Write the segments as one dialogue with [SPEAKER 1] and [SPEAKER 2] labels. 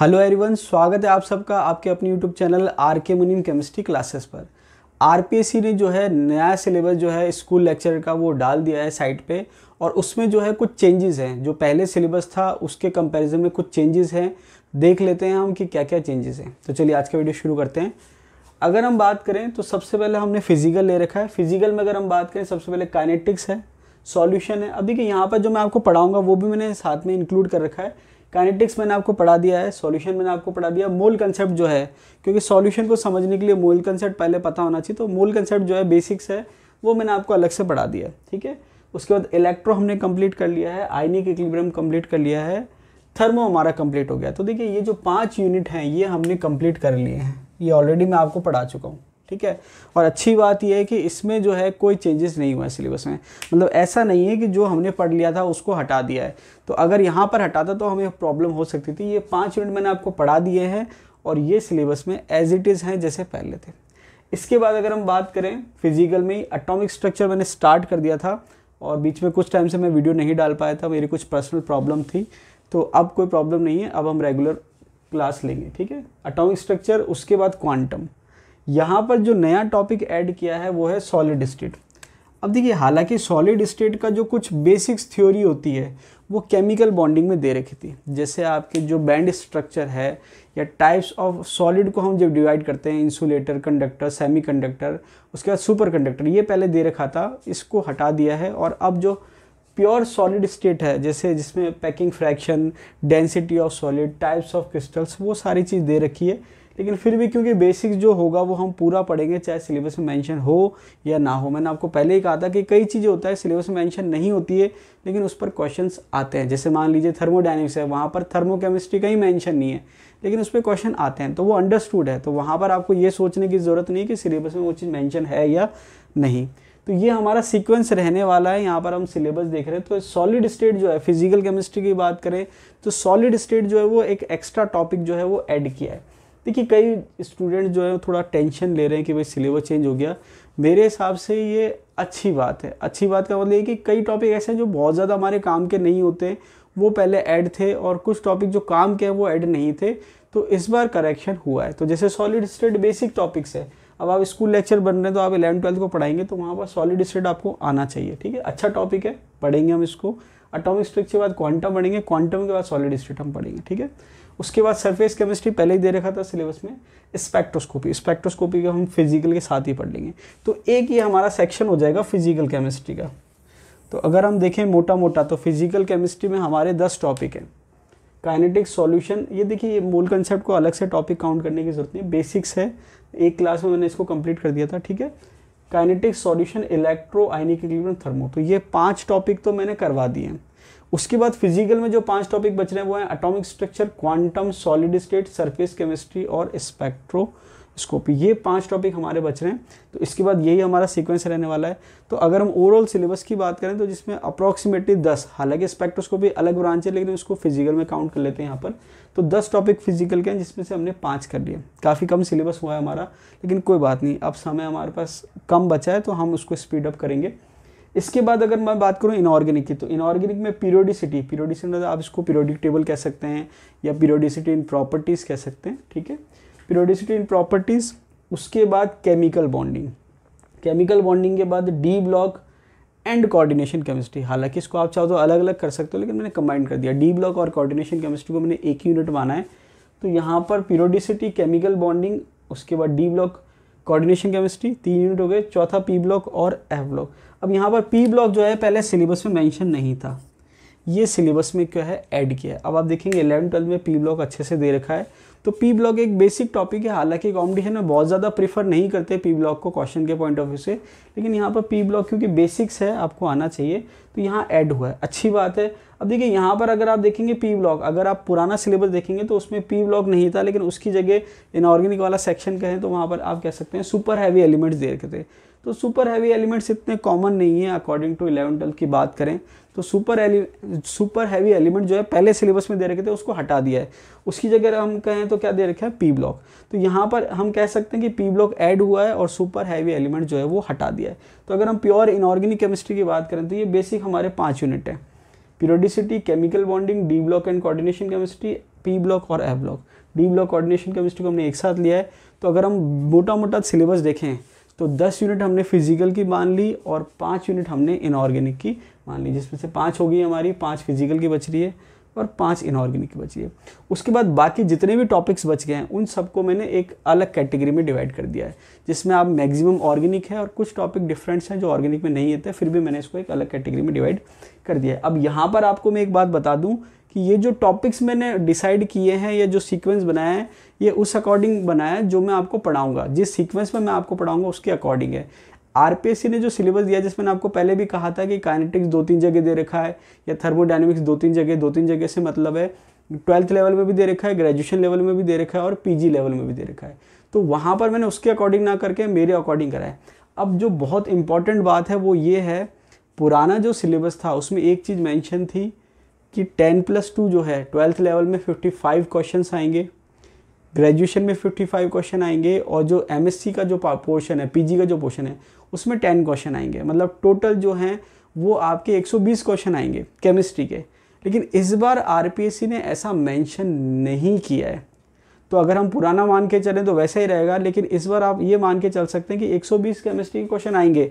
[SPEAKER 1] hello everyone स्वागत है आप सबका आपके अपने YouTube channel R K Munim chemistry classes पर आर ने जो है नया सिलेबस जो है स्कूल लेक्चर का वो डाल दिया है साइट पे और उसमें जो है कुछ चेंजेस हैं जो पहले सिलेबस था उसके कंपैरिजन में कुछ चेंजेस हैं देख लेते हैं हम कि क्या क्या चेंजेस हैं तो चलिए आज का वीडियो शुरू करते हैं अगर हम बात करें तो सबसे पहले हमने फिजिकल ले रखा है फिजिकल में अगर हम बात करें सबसे पहले काइनेटिक्स है सॉल्यूशन है अब देखिए यहाँ पर जो मैं आपको पढ़ाऊँगा वो भी मैंने साथ में इंक्लूड कर रखा है काइनेटिक्स मैंने आपको पढ़ा दिया है सॉल्यूशन मैंने आपको पढ़ा दिया मोल कंसेप्ट जो है क्योंकि सॉल्यूशन को समझने के लिए मोल कंसेप्ट पहले पता होना चाहिए तो मोल कंसेप्ट जो है बेसिक्स है वो मैंने आपको अलग से पढ़ा दिया ठीक है उसके बाद इलेक्ट्रो हमने कंप्लीट कर लिया है आइनिक इक्विलिब्रियम कंप्लीट कर लिया है थर्मो हमारा कंप्लीट हो गया तो देखिए ये जो पाँच यूनिट हैं ये हमने कंप्लीट कर लिए हैं ये ऑलरेडी मैं आपको पढ़ा चुका हूँ ठीक है और अच्छी बात यह है कि इसमें जो है कोई चेंजेस नहीं हुआ है सिलेबस में मतलब ऐसा नहीं है कि जो हमने पढ़ लिया था उसको हटा दिया है तो अगर यहाँ पर हटाता तो हमें प्रॉब्लम हो सकती थी ये पाँच यूनिट मैंने आपको पढ़ा दिए हैं और ये सिलेबस में एज इट इज़ हैं जैसे पहले थे इसके बाद अगर हम बात करें फिजिकल में अटोमिक स्ट्रक्चर मैंने स्टार्ट कर दिया था और बीच में कुछ टाइम से मैं वीडियो नहीं डाल पाया था मेरी कुछ पर्सनल प्रॉब्लम थी तो अब कोई प्रॉब्लम नहीं है अब हम रेगुलर क्लास लेंगे ठीक है अटोमिक स्ट्रक्चर उसके बाद क्वांटम यहाँ पर जो नया टॉपिक ऐड किया है वो है सॉलिड स्टेट अब देखिए हालांकि सॉलिड स्टेट का जो कुछ बेसिक्स थ्योरी होती है वो केमिकल बॉन्डिंग में दे रखी थी जैसे आपके जो बैंड स्ट्रक्चर है या टाइप्स ऑफ सॉलिड को हम जब डिवाइड करते हैं इंसुलेटर कंडक्टर सेमी कंडक्टर उसके बाद सुपर कंडक्टर ये पहले दे रखा था इसको हटा दिया है और अब जो प्योर सॉलिड स्टेट है जैसे जिसमें packing fraction density of solid types of crystals वो सारी चीज़ दे रखी है लेकिन फिर भी क्योंकि बेसिक्स जो होगा वो हम पूरा पढ़ेंगे चाहे सिलेबस में मेंशन हो या ना हो मैंने आपको पहले ही कहा था कि कई चीज़ें होता है सिलेबस में मेंशन नहीं होती है लेकिन उस पर क्वेश्चन आते हैं जैसे मान लीजिए थर्मोडाइनिक्स है वहाँ पर थर्मोकेमिस्ट्री का ही मैंशन नहीं है लेकिन उस पर क्वेश्चन आते हैं तो वो अंडरस्टूड है तो वहाँ पर आपको ये सोचने की ज़रूरत नहीं कि सिलेबस में वो चीज़ मैंशन है या नहीं तो ये हमारा सीक्वेंस रहने वाला है यहाँ पर हम सिलेबस देख रहे हैं तो सॉलिड स्टेट जो है फिजिकल केमिस्ट्री की बात करें तो सॉलिड स्टेट जो है वो एक एक्स्ट्रा टॉपिक जो है वो ऐड किया है देखिए कई स्टूडेंट जो है थोड़ा टेंशन ले रहे हैं कि भाई सिलेबस चेंज हो गया मेरे हिसाब से ये अच्छी बात है अच्छी बात का मतलब ये कि कई टॉपिक ऐसे हैं जो बहुत ज़्यादा हमारे काम के नहीं होते वो पहले ऐड थे और कुछ टॉपिक जो काम के हैं वो ऐड नहीं थे तो इस बार करेक्शन हुआ है तो जैसे सॉलिड स्टेट बेसिक टॉपिक्स है अब आप स्कूल लेक्चर बन रहे हैं तो आप इलेवन ट्वेल्थ को पढ़ाएंगे तो वहाँ पर सॉलिड स्टेट आपको आना चाहिए ठीक है अच्छा टॉपिक है पढ़ेंगे हम इसको अटोमिक स्ट्रक्चर के बाद क्वांटम पढ़ेंगे क्वांटम के बाद सॉलिड स्टेट हम पढ़ेंगे ठीक है उसके बाद सरफेस केमिस्ट्री पहले ही दे रखा था सिलेबस में स्पेक्ट्रोस्कोपी स्पेक्ट्रोस्कोपी का हम फिजिकल के साथ ही पढ़ लेंगे तो एक ही हमारा सेक्शन हो जाएगा फिजिकल केमिस्ट्री का तो अगर हम देखें मोटा मोटा तो फिजिकल केमिस्ट्री में हमारे दस टॉपिक हैं काइनेटिक सॉल्यूशन ये देखिए ये मूल कंसेप्ट को अलग से टॉपिक काउंट करने की ज़रूरत नहीं बेसिक्स है एक क्लास में मैंने इसको कंप्लीट कर दिया था ठीक है kinetic solution electro ionic thermo तो ये पांच टॉपिक तो मैंने करवा दिए हैं उसके बाद फिजिकल में जो पांच टॉपिक बच रहे हैं वो हैं atomic structure quantum solid state surface chemistry और स्पेक्ट्रो स्कोपी ये पांच टॉपिक हमारे बच रहे हैं तो इसके बाद यही हमारा सीक्वेंस रहने वाला है तो अगर हम ओवरऑल सिलेबस की बात करें तो जिसमें अप्रॉक्सीमेटली दस हालांकि स्पेक्ट्रोस्कोपी अलग ब्रांच है लेकिन उसको फिजिकल में काउंट कर लेते हैं यहाँ पर तो दस टॉपिक फिजिकल के हैं जिसमें से हमने पाँच कर लिए काफ़ी कम सिलेबस हुआ है हमारा लेकिन कोई बात नहीं अब समय हमारे पास कम बचा है तो हम उसको स्पीड अप करेंगे इसके बाद अगर मैं बात करूँ इनऑर्गेनिक की तो इनऑर्गेनिक में पीरियोडिसिटी पीरियोडिसिटी मतलब आप इसको पीरियोडिक टेबल कह सकते हैं या पीरियोडिसिटी इन प्रॉपर्टीज़ कह सकते हैं ठीक है पीरियोडिसिटी इन प्रॉपर्टीज़ उसके बाद केमिकल बॉन्डिंग केमिकल बॉन्डिंग के बाद D block and coordination chemistry हालांकि इसको आप चाहो तो अलग अलग कर सकते हो लेकिन मैंने कंबाइंड कर दिया डी ब्लॉक और कोऑर्डिनेशन केमिस्ट्री को मैंने एक ही यूनिट माना है तो यहाँ पर पीरियोडिसिटी केमिकल बॉन्डिंग उसके बाद डी ब्लॉक कोऑर्डिनेशन केमिस्ट्री तीन यूनिट हो गए चौथा पी ब्लॉक और एफ ब्लॉक अब यहाँ पर पी ब्लॉक जो है पहले सिलेबस में मेंशन नहीं था ये सिलेबस में क्या है ऐड किया अब आप देखेंगे इलेवन ट्वेल्थ में पी ब्लॉक अच्छे से दे रखा है तो पी ब्लॉक एक बेसिक टॉपिक है हालांकि कॉम्पिटिशन में बहुत ज़्यादा प्रीफर नहीं करते पी ब्लॉक को क्वेश्चन के पॉइंट ऑफ व्यू से लेकिन यहाँ पर पी ब्लॉक क्योंकि बेसिक्स है आपको आना चाहिए तो यहाँ ऐड हुआ है अच्छी बात है अब देखिए यहाँ पर अगर आप देखेंगे पी ब्लॉक अगर आप पुराना सिलेबस देखेंगे तो उसमें पी ब्लॉक नहीं था लेकिन उसकी जगह इनऑर्गेनिक वाला सेक्शन कहें तो वहाँ पर आप कह सकते हैं सुपर हैवी एलिमेंट्स दे रखे थे तो सुपर हैवी एलिमेंट्स इतने कॉमन नहीं है अकॉर्डिंग टू इलेवन ट्वेल्थ की बात करें तो सुपर एलि सुपर हैवी एलिमेंट जो है पहले सिलेबस में दे रखे थे उसको हटा दिया है उसकी जगह हम कहें तो क्या दे रखा है पी ब्लॉक तो यहाँ पर हम कह सकते हैं कि पी ब्लॉक ऐड हुआ है और सुपर हैवी एलिमेंट जो है वो हटा दिया है तो अगर हम प्योर इनऑर्गेनिक केमिस्ट्री की बात करें तो ये बेसिक हमारे पाँच यूनिट हैं periodicity chemical bonding D block and coordination chemistry P block और F block D block coordination chemistry को हमने एक साथ लिया है तो अगर हम मोटा मोटा सिलेबस देखें तो 10 यूनिट हमने फिजिकल की मान ली और पाँच यूनिट हमने इनऑर्गेनिक की मान ली जिसमें से पाँच हो गई हमारी पाँच फिजिकल की बच रही है और पाँच इनऑर्गेनिक की बच रही है उसके बाद बाकी जितने भी टॉपिक्स बच गए हैं उन सबको मैंने एक अलग कैटेगरी में डिवाइड कर दिया है जिसमें आप मैक्सिमम ऑर्गेनिक है और कुछ टॉपिक डिफरेंट्स हैं जो ऑर्गेनिक में नहीं होते तो फिर भी मैंने इसको एक अलग कैटेगरी में डिवाइड कर दिया है अब यहाँ पर आपको मैं एक बात बता दूँ कि ये जो टॉपिक्स मैंने डिसाइड किए हैं या जो सीक्वेंस बनाया है ये उस अकॉर्डिंग बनाया है जो मैं आपको पढ़ाऊंगा जिस सीक्वेंस में मैं आपको पढ़ाऊँगा उसके अकॉर्डिंग है आरपीएससी ने जो सिलेबस दिया जिसमें आपको पहले भी कहा था कि काइनेटिक्स दो तीन जगह दे रखा है या थर्मोडाइनमिक्स दो तीन जगह दो तीन जगह से मतलब है ट्वेल्थ लेवल में भी दे रखा है ग्रेजुएशन लेवल में भी दे रखा है और पीजी लेवल में भी दे रखा है तो वहाँ पर मैंने उसके अकॉर्डिंग ना करके मेरे अकॉर्डिंग कराया अब जो बहुत इंपॉर्टेंट बात है वो ये है पुराना जो सिलेबस था उसमें एक चीज़ मैंशन थी कि टेन प्लस टू जो है ट्वेल्थ लेवल में फिफ्टी फाइव क्वेश्चन आएंगे ग्रेजुएशन में फिफ्टी फाइव क्वेश्चन आएंगे और जो एम का जो पोर्शन है पी का जो पोर्शन है उसमें टेन क्वेश्चन आएंगे मतलब टोटल जो हैं वो आपके बीस क्वेश्चन आएंगे केमिस्ट्री के लेकिन इस बार आर ने ऐसा मैंशन नहीं किया है तो अगर हम पुराना मान के चलें तो वैसा ही रहेगा लेकिन इस बार आप ये मान के चल सकते हैं कि 120 केमिस्ट्री के क्वेश्चन आएंगे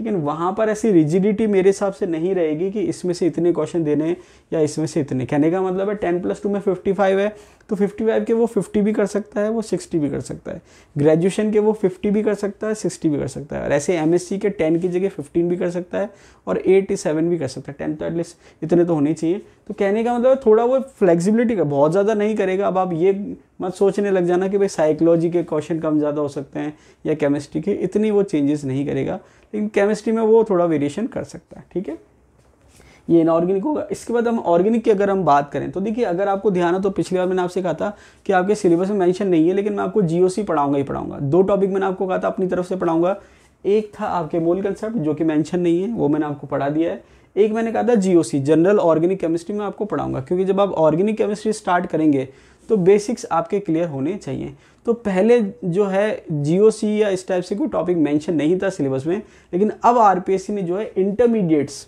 [SPEAKER 1] लेकिन वहाँ पर ऐसी रिजिडिटी मेरे हिसाब से नहीं रहेगी कि इसमें से इतने क्वेश्चन देने या इसमें से इतने कहने का मतलब है टेन प्लस टू में फिफ्टी फाइव है तो 55 के वो 50 भी कर सकता है वो 60 भी कर सकता है ग्रेजुएशन के वो 50 भी कर सकता है 60 भी कर सकता है और ऐसे एम के 10 की जगह 15 भी कर सकता है और 87 भी कर सकता है टेन तो एटलीस्ट इतने तो होने चाहिए तो कहने का मतलब थोड़ा वो फ्लेक्सिबिलिटी का बहुत ज़्यादा नहीं करेगा अब आप ये मत सोचने लग जाना कि भाई साइकोलॉजी के क्वेश्चन कम ज़्यादा हो सकते हैं या केमिस्ट्री के इतनी वो चेंजेस नहीं करेगा लेकिन केमिस्ट्री में वो थोड़ा वेरिएशन कर सकता है ठीक है ये इनऑर्गेनिक होगा इसके बाद हम ऑर्गेनिक की अगर हम बात करें तो देखिए अगर आपको ध्यान हो तो पिछली बार मैंने आपसे कहा था कि आपके सिलेबस में मेंशन नहीं है लेकिन मैं आपको जीओसी पढ़ाऊंगा ही पढ़ाऊंगा दो टॉपिक मैंने आपको कहा था अपनी तरफ से पढ़ाऊंगा एक था आपके मोल कंसेप्ट जो कि मैंशन नहीं है वो मैंने आपको पढ़ा दिया है एक मैंने कहा था सी जनरल ऑर्गेनिक केमिस्ट्री में आपको पढ़ाऊंगा क्योंकि जब आप ऑर्गेनिक केमिस्ट्री स्टार्ट करेंगे तो बेसिक्स आपके क्लियर होने चाहिए तो पहले जो है जीओसी या इस टाइप से कोई टॉपिक मेंशन नहीं था सिलेबस में लेकिन अब आरपीएससी ने जो है इंटरमीडिएट्स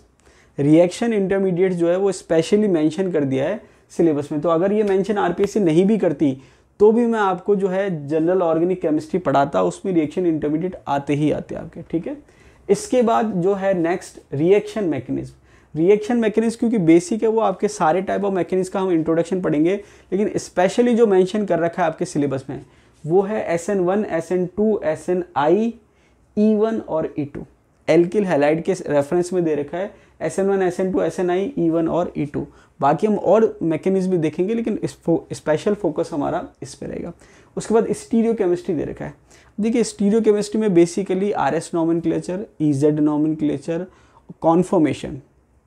[SPEAKER 1] रिएक्शन इंटरमीडिएट जो है वो स्पेशली मेंशन कर दिया है सिलेबस में तो अगर ये मेंशन आरपीएससी नहीं भी करती तो भी मैं आपको जो है जनरल ऑर्गेनिक केमिस्ट्री पढ़ाता उसमें रिएक्शन इंटरमीडिएट आते ही आते आपके ठीक है इसके बाद जो है next reaction mechanism reaction mechanism क्योंकि बेसिक है वो आपके सारे टाइप ऑफ मैकेनिज्म का हम इंट्रोडक्शन पढ़ेंगे लेकिन स्पेशली जो मेंशन कर रखा है आपके सिलेबस में वो है S N one S N two S N I E one और E e two alkyl halide के रेफरेंस में दे रखा है S N one S N two S N I E one और ई e टू बाकी हम और मैकेनिज्म भी देखेंगे लेकिन स्पेशल फोकस हमारा इस पर रहेगा उसके बाद स्टीरियो केमिस्ट्री दे रखा है देखिए स्टीरियो केमिस्ट्री में basically R S nomenclature E Z nomenclature conformation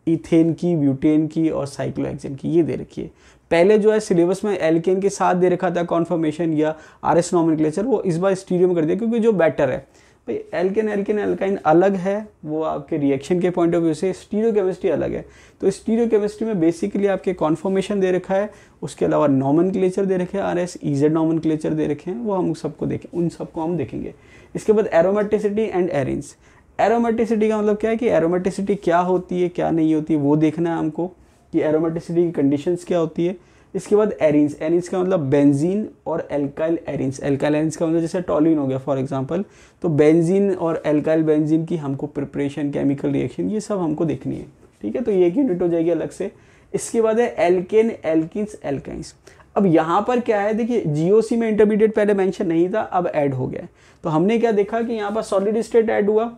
[SPEAKER 1] ethane की ब्यूटेन की और साइक्लोहेक्सेन की ये दे रखी है पहले जो है सिलेबस में एल्केन के साथ दे रखा था कॉन्फॉर्मेशन या आर एस नॉमिन क्लेचर वो इस बार स्टीरियो में कर दिया क्योंकि जो बेटर है भाई एल्केन एल्केन एल्काइन अलग है वो आपके रिएक्शन के पॉइंट ऑफ व्यू से स्टीरियो केमिस्ट्री अलग है तो स्टीरियो केमिस्ट्री में बेसिकली आपके कॉन्फॉर्मेशन दे रखा है उसके अलावा नॉमन क्लेचर दे रखे हैं R S E Z nomenclature दे रखे हैं वो हम सबको देखें उन सबको हम देखेंगे इसके बाद एरोमेटिसिटी एंड एरेंस एरोमेटिसिटी का मतलब क्या है कि एरोमेटिसिटी क्या होती है क्या नहीं होती है वो देखना है हमको कि एरोमेटिसिटी की कंडीशंस क्या होती है इसके बाद एरिन्स एरिन्स का मतलब बेंजीन और एल्काइल एरिन्स एल्काइल एरिन्स का मतलब जैसे टॉलिन हो गया फॉर एग्जांपल तो बेंजीन और एल्काइल बेंजीन की हमको प्रिपरेशन केमिकल रिएक्शन ये सब हमको देखनी है ठीक है तो ये एक यूनिट हो जाएगी अलग से इसके बाद है एल्केन एल्किस एल्काइंस अब यहाँ पर क्या है देखिए जी में इंटरमीडिएट पहले मैंशन नहीं था अब ऐड हो गया तो हमने क्या देखा कि यहाँ पर सॉलिड स्टेट ऐड हुआ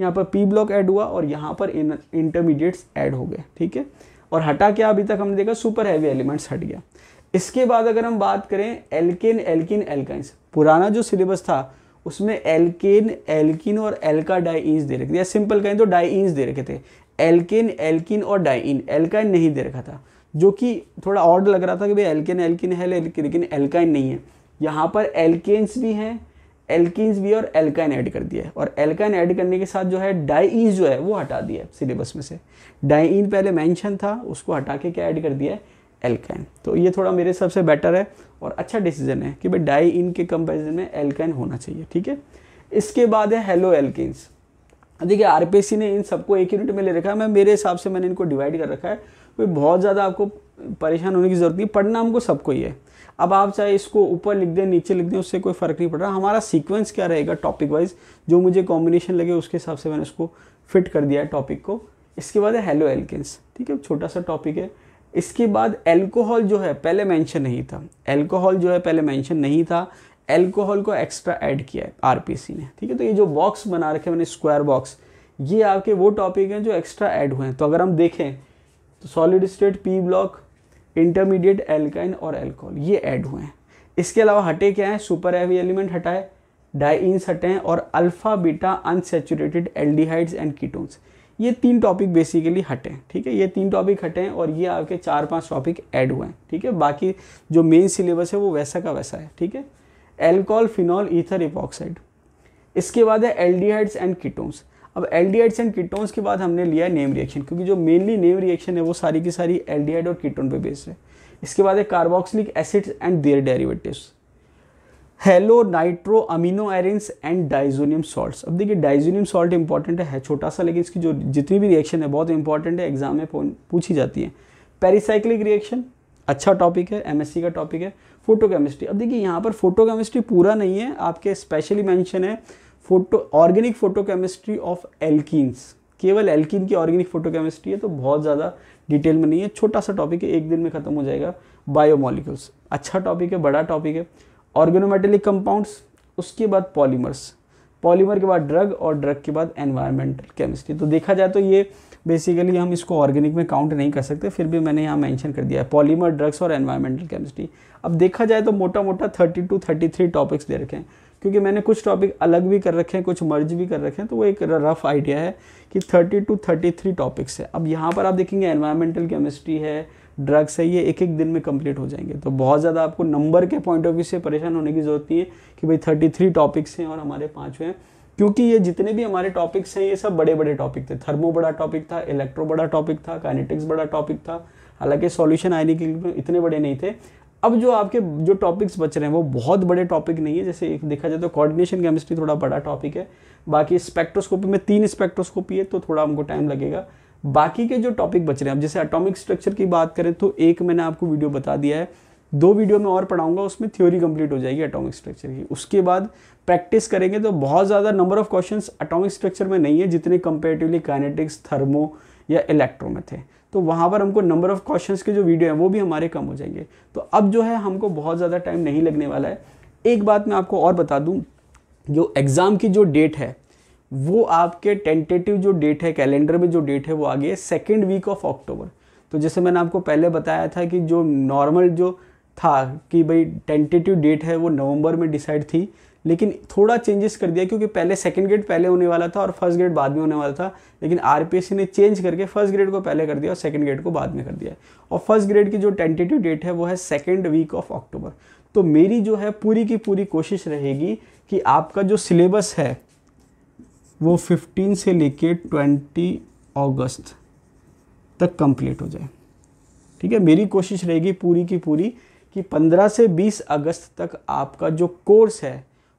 [SPEAKER 1] यहाँ पर पी ब्लॉक ऐड हुआ और यहाँ पर इंटरमीडिएट्स ऐड हो गए ठीक है और हटा क्या अभी तक हमने देखा सुपर हैवी एलिमेंट्स हट गया इसके बाद अगर हम बात करें एल्केन एल्किन एल्काइंस पुराना जो सिलेबस था उसमें एल्केन एल्किन और एल्का डाइंस दे रखे थे या सिंपल कहें तो डाइंस दे रखे थे एल्केन एल्किन और डाइन एल्काइन नहीं दे रखा था जो कि थोड़ा ऑर्ड लग रहा था कि भाई एल्केन एल्किन है लेकिन एल्काइन नहीं है यहाँ पर एल्केन्स भी हैं एल्किस भी और एल्काइन ऐड कर दिया है और एल्काइन ऐड करने के साथ जो है डाईज जो है वो हटा दिया है सिलेबस में से डाईन पहले मेंशन था उसको हटा के क्या ऐड कर दिया है एल्काइन तो ये थोड़ा मेरे हिसाब से बेटर है और अच्छा डिसीजन है कि भाई डाईन के कंपेरिजन में एल्काइन होना चाहिए ठीक है इसके बाद है हेलो एल्किन्स देखिए आरपीसी ने इन सबको एक यूनिट में ले रखा है मैं मेरे हिसाब से मैंने इनको डिवाइड कर रखा है कोई बहुत ज़्यादा आपको परेशान होने की ज़रूरत नहीं पढ़ना हमको सबको ही है अब आप चाहे इसको ऊपर लिख दें नीचे लिख दें उससे कोई फ़र्क नहीं पड़ रहा हमारा सीक्वेंस क्या रहेगा टॉपिक वाइज जो मुझे कॉम्बिनेशन लगे उसके हिसाब से मैंने उसको फिट कर दिया है टॉपिक को इसके बाद है हेलो एल्केन्स ठीक है छोटा सा टॉपिक है इसके बाद एल्कोहल जो है पहले मैंशन नहीं था एल्कोहल जो है पहले मैंशन नहीं था एल्कोहल को एक्स्ट्रा ऐड किया है आर ने ठीक है तो ये जो बॉक्स बना रखे मैंने स्क्वायर बॉक्स ये आपके वो टॉपिक हैं जो एक्स्ट्रा ऐड हुए हैं तो अगर हम देखें तो solid state P block intermediate alkyne और एल्कोहल ये ऐड हुए हैं इसके अलावा हटे क्या है सुपर हैवी एलिमेंट हटाए डाइन्स हटें और alpha beta unsaturated aldehydes and ketones ये तीन टॉपिक बेसिकली हटे हैं ठीक है ये तीन टॉपिक हटें और ये आपके चार पांच टॉपिक ऐड हुए हैं ठीक है बाकी जो मेन सिलेबस है वो वैसा का वैसा है ठीक है एल्कोहल फिनॉल ईथर इपॉक्साइड इसके बाद है एल्डिहाइड्स एंड कीटोन्स अब एल्डिहाइड्स एंड कीटोन्स के बाद हमने लिया नेम रिएक्शन क्योंकि जो मेनली नेम रिएक्शन है वो सारी की सारी एल्डिहाइड और कीटोन पे बेस्ड है इसके बाद है carboxylic acids and their derivatives halo nitro amino arenes and diazonium salts अब देखिए डाइजोनियम सॉल्ट इंपॉर्टेंट है छोटा सा लेकिन इसकी जो जितनी भी रिएक्शन है बहुत इंपॉर्टेंट है एग्जाम में पूछी जाती है पेरिसाइक्लिक रिएक्शन अच्छा टॉपिक है एमएससी का टॉपिक है फोटोकेमिस्ट्री अब देखिए यहाँ पर फोटोकेमिस्ट्री पूरा नहीं है आपके स्पेशली मैंशन है photo organic photochemistry of alkenes केवल एल्किन की ऑर्गेनिक फोटोकेमिस्ट्री है तो बहुत ज़्यादा डिटेल में नहीं है छोटा सा टॉपिक है एक दिन में ख़त्म हो जाएगा बायोमोलिक्यूल्स अच्छा टॉपिक है बड़ा टॉपिक है ऑर्गेनोमेटेलिक कंपाउंड्स उसके बाद पॉलीमर्स पॉलीमर के बाद ड्रग और ड्रग के बाद एनवायरमेंटल केमिस्ट्री तो देखा जाए तो ये बेसिकली हम इसको ऑर्गेनिक में काउंट नहीं कर सकते फिर भी मैंने यहाँ मेंशन कर दिया है पॉलीमर ड्रग्स और एनवायरमेंटल केमिस्ट्री अब देखा जाए तो मोटा मोटा thirty two thirty three topics दे रखे हैं क्योंकि मैंने कुछ टॉपिक अलग भी कर रखे हैं कुछ मर्ज भी कर रखे हैं तो वो एक रफ आइडिया है कि 30 टू 33 टॉपिक्स है अब यहाँ पर आप देखेंगे एनवायरमेंटल केमिस्ट्री है ड्रग्स है ये एक एक दिन में कंप्लीट हो जाएंगे तो बहुत ज़्यादा आपको नंबर के पॉइंट ऑफ व्यू से परेशान होने की ज़रूरत नहीं है कि भाई थर्टी थ्री टॉपिक्स हैं और हमारे पाँच हैं क्योंकि ये जितने भी हमारे टॉपिक्स हैं ये सब बड़े बड़े टॉपिक थे थर्मो बड़ा टॉपिक था इलेक्ट्रो बड़ा टॉपिक था काइनेटिक्स बड़ा टॉपिक था हालांकि सॉल्यूशन आने के लिए इतने बड़े नहीं थे अब जो आपके जो टॉपिक्स बच रहे हैं वो बहुत बड़े टॉपिक नहीं है जैसे एक देखा जाए तो कोऑर्डिनेशन केमिस्ट्री थोड़ा बड़ा टॉपिक है बाकी स्पेक्ट्रोस्कोपी में तीन स्पेक्ट्रोस्कोपी है तो थोड़ा हमको टाइम लगेगा बाकी के जो टॉपिक बच रहे हैं अब जैसे अटोमिक स्ट्रक्चर की बात करें तो एक मैंने आपको वीडियो बता दिया है दो वीडियो में और पढ़ाऊंगा उसमें थ्योरी कंप्लीट हो जाएगी अटोमिक स्ट्रक्चर की उसके बाद प्रैक्टिस करेंगे तो बहुत ज़्यादा number of questions atomic structure में नहीं है जितने कंपेरेटिवली काइनेटिक्स थर्मो या इलेक्ट्रो में थे तो वहाँ पर हमको नंबर ऑफ़ क्वेश्चंस के जो वीडियो हैं वो भी हमारे कम हो जाएंगे तो अब जो है हमको बहुत ज़्यादा टाइम नहीं लगने वाला है एक बात मैं आपको और बता दूँ जो एग्ज़ाम की जो डेट है वो आपके टेंटेटिव जो डेट है कैलेंडर में जो डेट है वो आ गई है सेकेंड वीक ऑफ अक्टूबर तो जैसे मैंने आपको पहले बताया था कि जो नॉर्मल जो था कि भाई टेंटेटिव डेट है वो नवंबर में डिसाइड थी लेकिन थोड़ा चेंजेस कर दिया क्योंकि पहले सेकंड ग्रेड पहले होने वाला था और फर्स्ट ग्रेड बाद में होने वाला था लेकिन आरपीएससी ने चेंज करके फर्स्ट ग्रेड को पहले कर दिया और सेकंड ग्रेड को बाद में कर दिया और फर्स्ट ग्रेड की जो टेंटेटिव डेट है वो है सेकेंड वीक ऑफ अक्टूबर तो मेरी जो है पूरी की पूरी कोशिश रहेगी कि आपका जो सिलेबस है वो फिफ्टीन से लेके ट्वेंटी अगस्त तक कंप्लीट हो जाए ठीक है मेरी कोशिश रहेगी पूरी की पूरी कि 15 से 20 अगस्त तक आपका जो कोर्स है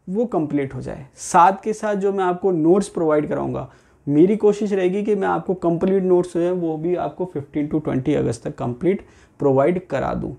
[SPEAKER 1] वो कंप्लीट हो जाए साथ के साथ जो मैं आपको नोट्स प्रोवाइड कराऊंगा मेरी कोशिश रहेगी कि मैं आपको कंप्लीट नोट्स जो हैं वो भी आपको 15 टू 20 अगस्त तक कंप्लीट प्रोवाइड करा दूँ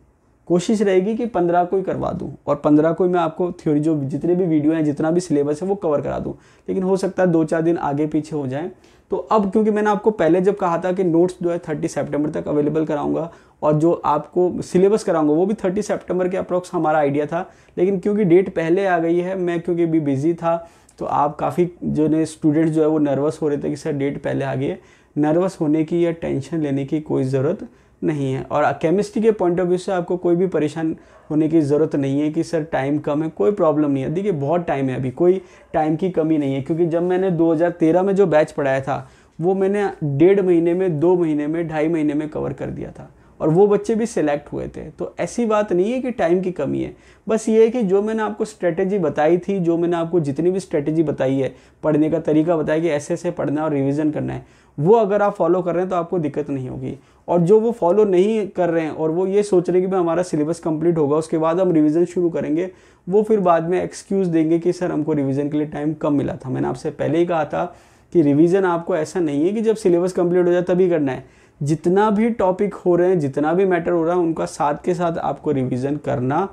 [SPEAKER 1] कोशिश रहेगी कि पंद्रह को ही करवा दूँ और पंद्रह को ही मैं आपको थ्योरी जो जितने भी वीडियो हैं जितना भी सिलेबस है वो कवर करा दूँ लेकिन हो सकता है दो चार दिन आगे पीछे हो जाएँ तो अब क्योंकि मैंने आपको पहले जब कहा था कि नोट्स जो है थर्टी सेप्टेम्बर तक अवेलेबल कराऊंगा और जो आपको सिलेबस कराऊंगा वो भी थर्टी सेप्टेम्बर के अप्रोक्स हमारा आइडिया था लेकिन क्योंकि डेट पहले आ गई है मैं क्योंकि भी बिज़ी था तो आप काफ़ी जो ने स्टूडेंट्स जो है वो नर्वस हो रहे थे कि सर डेट पहले आ गई है नर्वस होने की या टेंशन लेने की कोई ज़रूरत नहीं है और केमिस्ट्री के पॉइंट ऑफ व्यू से आपको कोई भी परेशान होने की ज़रूरत नहीं है कि सर टाइम कम है कोई प्रॉब्लम नहीं है देखिए बहुत टाइम है अभी कोई टाइम की कमी नहीं है क्योंकि जब मैंने 2013 में जो बैच पढ़ाया था वो मैंने डेढ़ महीने में दो महीने में ढाई महीने में कवर कर दिया था और वो बच्चे भी सिलेक्ट हुए थे तो ऐसी बात नहीं है कि टाइम की कमी है बस ये है कि जो मैंने आपको स्ट्रेटेजी बताई थी जो मैंने आपको जितनी भी स्ट्रेटेजी बताई है पढ़ने का तरीका बताया कि ऐसे ऐसे पढ़ना और रिविज़न करना है वो अगर आप फॉलो कर रहे हैं तो आपको दिक्कत नहीं होगी और जो वो फॉलो नहीं कर रहे हैं और वो ये सोच रहे हैं कि भाई हमारा सिलेबस कंप्लीट होगा उसके बाद हम रिवीजन शुरू करेंगे वो फिर बाद में एक्सक्यूज़ देंगे कि सर हमको रिवीजन के लिए टाइम कम मिला था मैंने आपसे पहले ही कहा था कि रिवीजन आपको ऐसा नहीं है कि जब सिलेबस कंप्लीट हो जाए तभी करना है जितना भी टॉपिक हो रहे हैं जितना भी मैटर हो रहा है उनका साथ के साथ आपको रिविज़न करना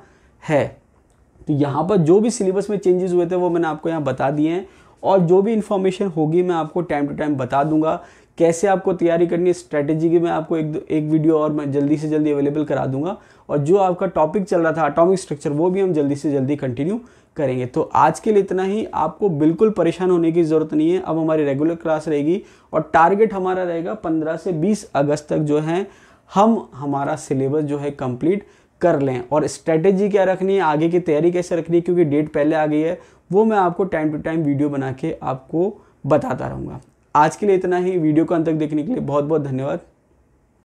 [SPEAKER 1] है तो यहाँ पर जो भी सिलेबस में चेंजेस हुए थे वो मैंने आपको यहाँ बता दिए हैं और जो भी इन्फॉर्मेशन होगी मैं आपको टाइम टू टाइम बता दूंगा कैसे आपको तैयारी करनी है स्ट्रैटेजी की मैं आपको एक एक वीडियो और मैं जल्दी से जल्दी अवेलेबल करा दूंगा और जो आपका टॉपिक चल रहा था अटोमिक स्ट्रक्चर वो भी हम जल्दी से जल्दी कंटिन्यू करेंगे तो आज के लिए इतना ही आपको बिल्कुल परेशान होने की ज़रूरत नहीं है अब हमारी रेगुलर क्लास रहेगी और टारगेट हमारा रहेगा पंद्रह से बीस अगस्त तक जो है हम हमारा सिलेबस जो है कंप्लीट कर लें और स्ट्रैटेजी क्या रखनी है आगे की तैयारी कैसे रखनी है क्योंकि डेट पहले आ गई है वो मैं आपको टाइम टू टाइम वीडियो बना के आपको बताता रहूँगा आज के लिए इतना ही वीडियो को अंत तक देखने के लिए बहुत बहुत धन्यवाद